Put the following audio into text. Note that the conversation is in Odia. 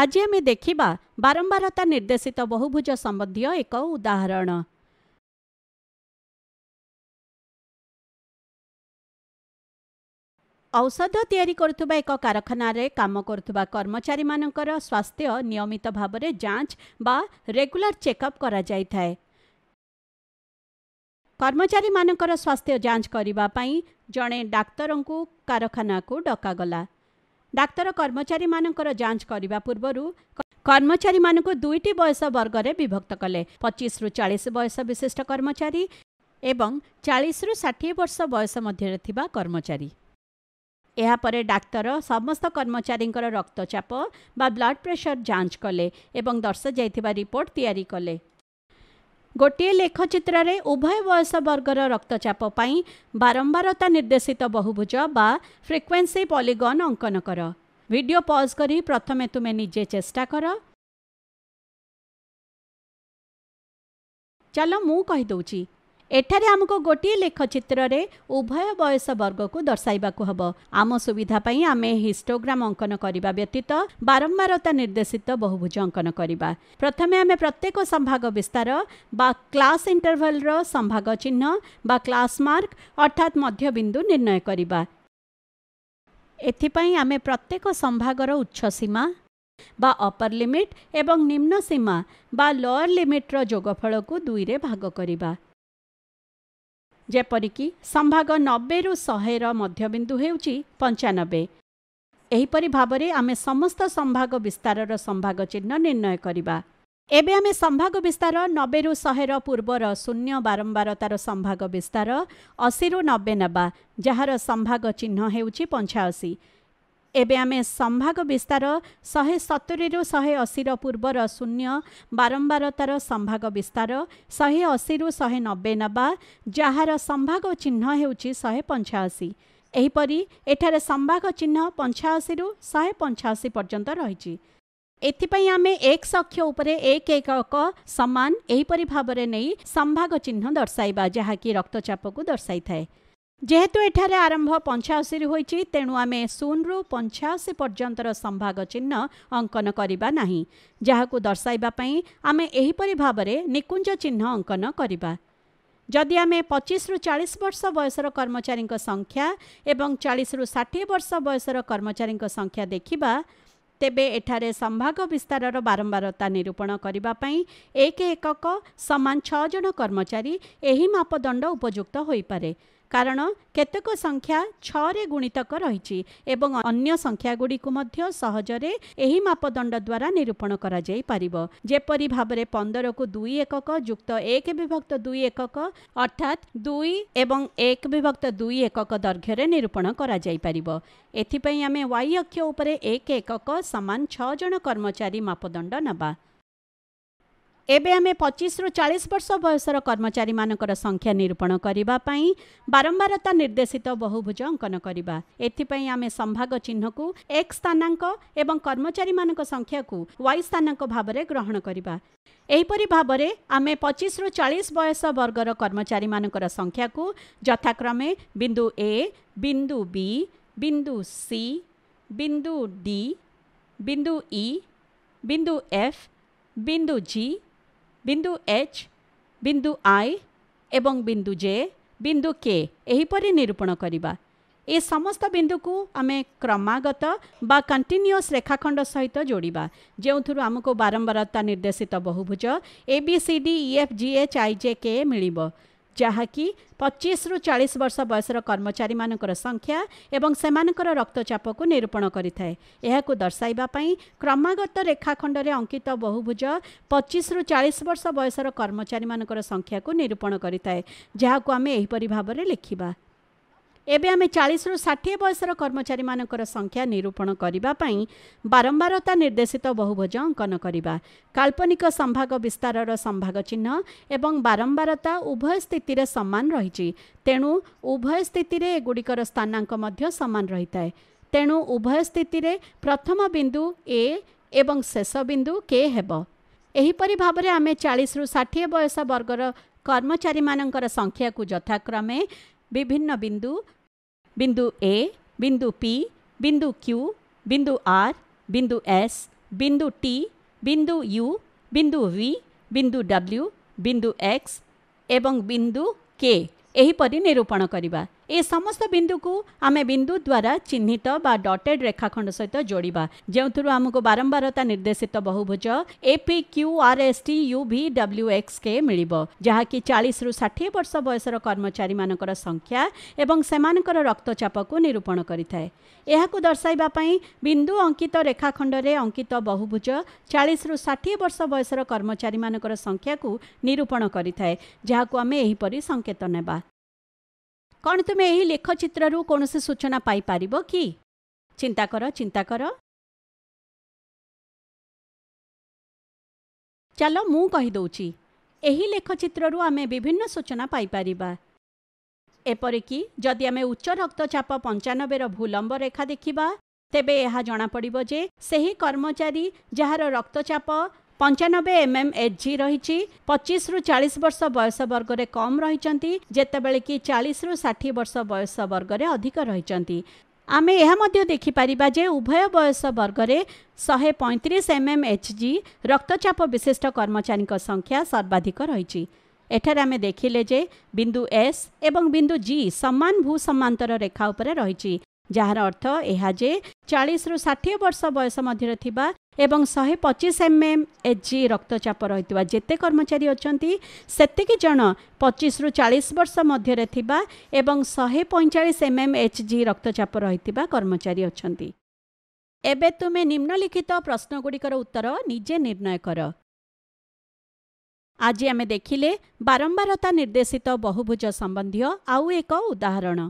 ଆଜି ଆମେ ଦେଖିବା ବାରମ୍ବାରତା ନିର୍ଦ୍ଦେଶିତ ବହୁଭୁଜ ସମ୍ବନ୍ଧୀୟ ଏକ ଉଦାହରଣ ଔଷଧ ତିଆରି କରୁଥିବା ଏକ କାରଖାନାରେ କାମ କରୁଥିବା କର୍ମଚାରୀମାନଙ୍କର ସ୍ୱାସ୍ଥ୍ୟ ନିୟମିତ ଭାବରେ ଯାଞ୍ଚ ବା ରେଗୁଲାର ଚେକଅପ୍ କରାଯାଇଥାଏ କର୍ମଚାରୀମାନଙ୍କର ସ୍ୱାସ୍ଥ୍ୟ ଯାଞ୍ଚ କରିବା ପାଇଁ ଜଣେ ଡାକ୍ତରଙ୍କୁ କାରଖାନାକୁ ଡକାଗଲା ଡାକ୍ତର କର୍ମଚାରୀମାନଙ୍କର ଯାଞ୍ଚ କରିବା ପୂର୍ବରୁ କର୍ମଚାରୀମାନଙ୍କୁ ଦୁଇଟି ବୟସ ବର୍ଗରେ ବିଭକ୍ତ କଲେ ପଚିଶରୁ ଚାଳିଶ ବୟସ ବିଶିଷ୍ଟ କର୍ମଚାରୀ ଏବଂ ଚାଳିଶରୁ ଷାଠିଏ ବର୍ଷ ବୟସ ମଧ୍ୟରେ ଥିବା କର୍ମଚାରୀ ଏହାପରେ ଡାକ୍ତର ସମସ୍ତ କର୍ମଚାରୀଙ୍କର ରକ୍ତଚାପ ବା ବ୍ଲଡ୍ ପ୍ରେସର ଯାଞ୍ଚ କଲେ ଏବଂ ଦର୍ଶାଯାଇଥିବା ରିପୋର୍ଟ ତିଆରି କଲେ ଗୋଟିଏ ଲେଖଚିତ୍ରରେ ଉଭୟ ବୟସ ବର୍ଗର ରକ୍ତଚାପ ପାଇଁ ବାରମ୍ବାରତା ନିର୍ଦ୍ଦେଶିତ ବହୁଭୁଜ ବା ଫ୍ରିକ୍ୱେନ୍ସି ପଲିଗନ୍ ଅଙ୍କନ କର ଭିଡ଼ିଓ ପଜ୍ କରି ପ୍ରଥମେ ତୁମେ ନିଜେ ଚେଷ୍ଟା କର ଚାଲ ମୁଁ କହିଦେଉଛି ଏଠାରେ ଆମକୁ ଗୋଟିଏ ଲେଖଚିତ୍ରରେ ଉଭୟ ବୟସ ବର୍ଗକୁ ଦର୍ଶାଇବାକୁ ହେବ ଆମ ସୁବିଧା ପାଇଁ ଆମେ ହିଷ୍ଟୋଗ୍ରାମ ଅଙ୍କନ କରିବା ବ୍ୟତୀତ ବାରମ୍ବାରତା ନିର୍ଦ୍ଦେଶିତ ବହୁଭୁଜ ଅଙ୍କନ କରିବା ପ୍ରଥମେ ଆମେ ପ୍ରତ୍ୟେକ ସମ୍ଭାଗ ବିସ୍ତାର ବା କ୍ଲାସ୍ ଇଣ୍ଟରଭାଲର ସମ୍ଭାଗ ଚିହ୍ନ ବା କ୍ଲାସ୍ ମାର୍କ ଅର୍ଥାତ୍ ମଧ୍ୟବିନ୍ଦୁ ନିର୍ଣ୍ଣୟ କରିବା ଏଥିପାଇଁ ଆମେ ପ୍ରତ୍ୟେକ ସମ୍ଭାଗର ଉଚ୍ଚ ସୀମା ବା ଅପର୍ ଲିମିଟ୍ ଏବଂ ନିମ୍ନ ସୀମା ବା ଲୋୟର୍ ଲିମିଟ୍ର ଯୋଗଫଳକୁ ଦୁଇରେ ଭାଗ କରିବା ଯେପରିକି ସମ୍ଭାଗ ନବେରୁ ଶହେର ମଧ୍ୟବିନ୍ଦୁ ହେଉଛି ପଞ୍ଚାନବେ ଏହିପରି ଭାବରେ ଆମେ ସମସ୍ତ ସମ୍ଭାଗ ବିସ୍ତାରର ସମ୍ଭାଗ ଚିହ୍ନ ନିର୍ଣ୍ଣୟ କରିବା ଏବେ ଆମେ ସମ୍ଭାଗ ବିସ୍ତାର ନବେରୁ ଶହେର ପୂର୍ବର ଶୂନ୍ୟ ବାରମ୍ବାର ତାର ସମ୍ଭାଗ ବିସ୍ତାର ଅଶୀରୁ ନବେ ନେବା ଯାହାର ସମ୍ଭାଗ ଚିହ୍ନ ହେଉଛି ପଞ୍ଚାଅଶୀ ଏବେ ଆମେ ସମ୍ଭାଗ ବିସ୍ତାର ଶହେ ସତୁରିରୁ ଶହେ ଅଶୀର ପୂର୍ବର ଶୂନ୍ୟ ବାରମ୍ବାରତାର ସମ୍ଭାଗ ବିସ୍ତାର ଶହେ ଅଶୀରୁ ଶହେ ନବେ ନେବା ଯାହାର ସମ୍ଭାଗ ଚିହ୍ନ ହେଉଛି ଶହେ ପଞ୍ଚାଅଶୀ ଏହିପରି ଏଠାରେ ସମ୍ଭାଗ ଚିହ୍ନ ପଞ୍ଚାଅଶୀରୁ ଶହେ ପଞ୍ଚାଅଶୀ ପର୍ଯ୍ୟନ୍ତ ରହିଛି ଏଥିପାଇଁ ଆମେ ଏକ ସଖ୍ୟ ଉପରେ ଏକ ଏକକ ସମାନ ଏହିପରି ଭାବରେ ନେଇ ସମ୍ଭାଗ ଚିହ୍ନ ଦର୍ଶାଇବା ଯାହାକି ରକ୍ତଚାପକୁ ଦର୍ଶାଇଥାଏ जेहेतु जेतु एठारम्भ पञ्चा हुन्छ तेणुआ शून रु पचासी पर्यन्तर सम्भाग चिह्न अङ्कनर नाहि दर्श आमेपरि भावर निकुञ्ज चिह्न जदि जदिआ पचिस रु चालिस वर्ष बयस कर्मचारी संख्या एवं एस रुठी वर्ष बयस कर्मचारी संख्या देखि त सम्भाग विस्तार र बारम्बारता निरूपण एक एकक समान छ कर्मचारी यही मापदण्ड उपयुक्त हुँदै କାରଣ କେତେକ ସଂଖ୍ୟା ଛଅରେ ଗୁଣିତକ ରହିଛି ଏବଂ ଅନ୍ୟ ସଂଖ୍ୟାଗୁଡ଼ିକୁ ମଧ୍ୟ ସହଜରେ ଏହି ମାପଦଣ୍ଡ ଦ୍ୱାରା ନିରୂପଣ କରାଯାଇପାରିବ ଯେପରି ଭାବରେ ପନ୍ଦରକୁ ଦୁଇ ଏକକ ଯୁକ୍ତ ଏକ ବିଭକ୍ତ ଦୁଇ ଏକକ ଅର୍ଥାତ୍ ଦୁଇ ଏବଂ ଏକ ବିଭକ୍ତ ଦୁଇ ଏକକ ଦୈର୍ଘ୍ୟରେ ନିରୂପଣ କରାଯାଇପାରିବ ଏଥିପାଇଁ ଆମେ ୱାଇ ଅକ୍ଷ ଉପରେ ଏକ ଏକକ ସମାନ ଛଅ ଜଣ କର୍ମଚାରୀ ମାପଦଣ୍ଡ ନେବା ଏବେ ଆମେ ପଚିଶରୁ ଚାଳିଶ ବର୍ଷ ବୟସର କର୍ମଚାରୀମାନଙ୍କର ସଂଖ୍ୟା ନିରୂପଣ କରିବା ପାଇଁ ବାରମ୍ବାରତା ନିର୍ଦ୍ଦେଶିତ ବହୁଭୁଜ ଅଙ୍କନ କରିବା ଏଥିପାଇଁ ଆମେ ସମ୍ଭାଗ ଚିହ୍ନକୁ ଏକ୍ ସ୍ଥାନାଙ୍କ ଏବଂ କର୍ମଚାରୀମାନଙ୍କ ସଂଖ୍ୟାକୁ ୱାଇ ସ୍ଥାନାଙ୍କ ଭାବରେ ଗ୍ରହଣ କରିବା ଏହିପରି ଭାବରେ ଆମେ ପଚିଶରୁ ଚାଳିଶ ବୟସ ବର୍ଗର କର୍ମଚାରୀମାନଙ୍କର ସଂଖ୍ୟାକୁ ଯଥାକ୍ରମେ ବିନ୍ଦୁ ଏ ବିନ୍ଦୁ ବି ବିନ୍ଦୁ ସି ବିନ୍ଦୁ ଡି ବିନ୍ଦୁ ଇ ବିନ୍ଦୁ ଏଫ୍ ବିନ୍ଦୁ ଜି বিন্দু এচ বিন্দু আই এবং বিন্দু জে বিন্দু কে ଏହିପରି ନିରୂପଣ କରିବା ଏ ସମସ୍ତ ବିନ୍ଦୁକୁ ଆମେ କ୍ରମାଗତ ବା କଣ୍ଟିନ୍ୟୁଅସ୍ ରେଖାଖଣ୍ଡ ସହିତ ଯୋଡ଼ିବା ଯେଉଁଥିରୁ ଆମକୁ ବାରମ୍ବାରତା ନିର୍ଦ୍ଦେଶିତ ବହୁଭୁଜ A B C D E F G H I J K ମିଳିବ ଯାହାକି ପଚିଶରୁ ଚାଳିଶ ବର୍ଷ ବୟସର କର୍ମଚାରୀମାନଙ୍କର ସଂଖ୍ୟା ଏବଂ ସେମାନଙ୍କର ରକ୍ତଚାପକୁ ନିରୂପଣ କରିଥାଏ ଏହାକୁ ଦର୍ଶାଇବା ପାଇଁ କ୍ରମାଗତ ରେଖାଖଣ୍ଡରେ ଅଙ୍କିତ ବହୁଭୁଜ ପଚିଶରୁ ଚାଳିଶ ବର୍ଷ ବୟସର କର୍ମଚାରୀମାନଙ୍କର ସଂଖ୍ୟାକୁ ନିରୂପଣ କରିଥାଏ ଯାହାକୁ ଆମେ ଏହିପରି ଭାବରେ ଲେଖିବା ଏବେ ଆମେ ଚାଳିଶରୁ ଷାଠିଏ ବୟସର କର୍ମଚାରୀମାନଙ୍କର ସଂଖ୍ୟା ନିରୂପଣ କରିବା ପାଇଁ ବାରମ୍ବାରତା ନିର୍ଦ୍ଦେଶିତ ବହୁଭୋଜ ଅଙ୍କନ କରିବା କାଳ୍ପନିକ ସମ୍ଭାଗ ବିସ୍ତାରର ସମ୍ଭାଗ ଚିହ୍ନ ଏବଂ ବାରମ୍ବାରତା ଉଭୟ ସ୍ଥିତିରେ ସମାନ ରହିଛି ତେଣୁ ଉଭୟ ସ୍ଥିତିରେ ଏଗୁଡ଼ିକର ସ୍ଥାନାଙ୍କ ମଧ୍ୟ ସମାନ ରହିଥାଏ ତେଣୁ ଉଭୟ ସ୍ଥିତିରେ ପ୍ରଥମ ବିନ୍ଦୁ ଏ ଏବଂ ଶେଷ ବିନ୍ଦୁ କେ ହେବ ଏହିପରି ଭାବରେ ଆମେ ଚାଳିଶରୁ ଷାଠିଏ ବୟସ ବର୍ଗର କର୍ମଚାରୀମାନଙ୍କର ସଂଖ୍ୟାକୁ ଯଥାକ୍ରମେ ବିଭିନ୍ନ ବିନ୍ଦୁ बिंदु ए बिंदु पी बिंदु क्यू बिंदु आर बिंदु एस बिंदु टी बिंदु यू बिंदु वी बिंदु डब्ल्यू बिंदु एक्स एवं बिंदु के ଏହିପରି ନିରୂପଣ କରିବା ए समस्त बिंदुकु आमे बिंदु द्वारा चिन्हित बा डॉटेड रेखाखंड सहित जोडीबा जेउथुरु हमको बारंबारता निर्देशित बहुभुज A P Q R S T U V W X के मिलिबो जहा कि 40 रु 60 वर्ष वयसर कर्मचारी मानकर संख्या एवं सेमानकर रक्तचाप को निरूपण करिथाय एहाकु दर्शाइबा पई बिंदु अंकित रेखाखंड रे अंकित बहुभुज 40 रु 60 वर्ष वयसर कर्मचारी मानकर संख्या को निरूपण करिथाय जहा को आमे एही परि संकेत नेबा କ'ଣ ତୁମେ ଏହି ଲେଖଚିତ୍ରରୁ କୌଣସି ସୂଚନା ପାଇପାରିବ କି ଚିନ୍ତା କର ଚିନ୍ତା କର ଚାଲ ମୁଁ କହିଦେଉଛି ଏହି ଲେଖଚିତ୍ରରୁ ଆମେ ବିଭିନ୍ନ ସୂଚନା ପାଇପାରିବା ଏପରିକି ଯଦି ଆମେ ଉଚ୍ଚ ରକ୍ତଚାପ ପଞ୍ଚାନବେର ଭୂଲମ୍ବ ରେଖା ଦେଖିବା ତେବେ ଏହା ଜଣାପଡ଼ିବ ଯେ ସେହି କର୍ମଚାରୀ ଯାହାର ରକ୍ତଚାପ ପଞ୍ଚାନବେ ଏମ୍ଏମ୍ ଏଚ୍ ଜି ରହିଛି ପଚିଶରୁ ଚାଳିଶ ବର୍ଷ ବୟସ ବର୍ଗରେ କମ୍ ରହିଛନ୍ତି ଯେତେବେଳେ କି ଚାଳିଶରୁ ଷାଠିଏ ବର୍ଷ ବୟସ ବର୍ଗରେ ଅଧିକ ରହିଛନ୍ତି ଆମେ ଏହା ମଧ୍ୟ ଦେଖିପାରିବା ଯେ ଉଭୟ ବୟସ ବର୍ଗରେ ଶହେ ପଇଁତିରିଶ ଏମ୍ଏମ୍ ଏଚ୍ ଜି ରକ୍ତଚାପ ବିଶିଷ୍ଟ କର୍ମଚାରୀଙ୍କ ସଂଖ୍ୟା ସର୍ବାଧିକ ରହିଛି ଏଠାରେ ଆମେ ଦେଖିଲେ ଯେ ବିନ୍ଦୁ ଏସ୍ ଏବଂ ବିନ୍ଦୁ ଜି ସମାନ ଭୂସମାନ୍ତର ରେଖା ଉପରେ ରହିଛି ଯାହାର ଅର୍ଥ ଏହା ଯେ ଚାଳିଶରୁ ଷାଠିଏ ବର୍ଷ ବୟସ ମଧ୍ୟରେ ଥିବା ଏବଂ ଶହେ ପଚିଶ ଏମ୍ ଏମ୍ ଏଚ୍ ଜି ରକ୍ତଚାପ ରହିଥିବା ଯେତେ କର୍ମଚାରୀ ଅଛନ୍ତି ସେତିକି ଜଣ ପଚିଶରୁ ଚାଳିଶ ବର୍ଷ ମଧ୍ୟରେ ଥିବା ଏବଂ ଶହେ ପଇଁଚାଳିଶ ଏମ୍ ଏମ୍ ଏଚ୍ ଜି ରକ୍ତଚାପ ରହିଥିବା କର୍ମଚାରୀ ଅଛନ୍ତି ଏବେ ତୁମେ ନିମ୍ନଲିଖିତ ପ୍ରଶ୍ନଗୁଡ଼ିକର ଉତ୍ତର ନିଜେ ନିର୍ଣ୍ଣୟ କର ଆଜି ଆମେ ଦେଖିଲେ ବାରମ୍ବାରତା ନିର୍ଦ୍ଦେଶିତ ବହୁଭୁଜ ସମ୍ବନ୍ଧୀୟ ଆଉ ଏକ ଉଦାହରଣ